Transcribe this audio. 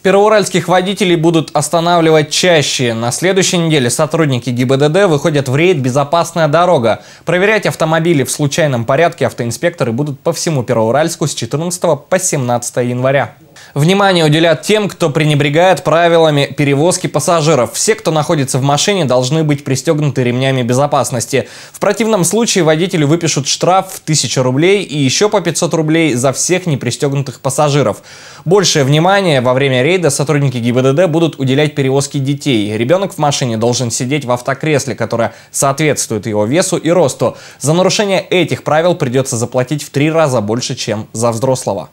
Первоуральских водителей будут останавливать чаще. На следующей неделе сотрудники ГИБДД выходят в рейд «Безопасная дорога». Проверять автомобили в случайном порядке автоинспекторы будут по всему Первоуральску с 14 по 17 января. Внимание уделят тем, кто пренебрегает правилами перевозки пассажиров. Все, кто находится в машине, должны быть пристегнуты ремнями безопасности. В противном случае водителю выпишут штраф в 1000 рублей и еще по 500 рублей за всех непристегнутых пассажиров. Большее внимание во время рейда сотрудники ГИБДД будут уделять перевозке детей. Ребенок в машине должен сидеть в автокресле, которое соответствует его весу и росту. За нарушение этих правил придется заплатить в три раза больше, чем за взрослого.